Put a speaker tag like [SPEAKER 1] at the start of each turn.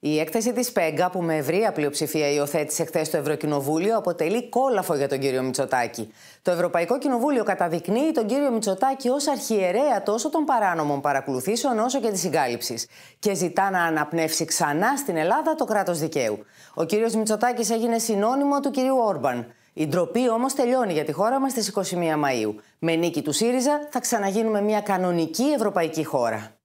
[SPEAKER 1] Η έκθεση της ΠΕΓΚΑ, που με ευρία πλειοψηφία υιοθέτησε χθες το Ευρωκοινοβούλιο, αποτελεί κόλαφο για τον κύριο Μητσοτάκη. Το Ευρωπαϊκό Κοινοβούλιο καταδεικνύει τον κύριο Μητσοτάκη ως αρχιερέα τόσο των παράνομων παρακολουθήσεων όσο και της συγκάλυψης και ζητά να αναπνεύσει ξανά στην Ελλάδα το κράτος δικαίου. Ο κύριος Μητσοτάκης έγινε συνώνυμο του κυρίου Όρμπαν. Η ντροπή όμως τελειώνει για τη χώρα μας στις 21 Μαου. Με νίκη του ΣΥΡΙΖΑ θα ξαναγίνουμε μια κανονική ευρωπαϊκή χώρα.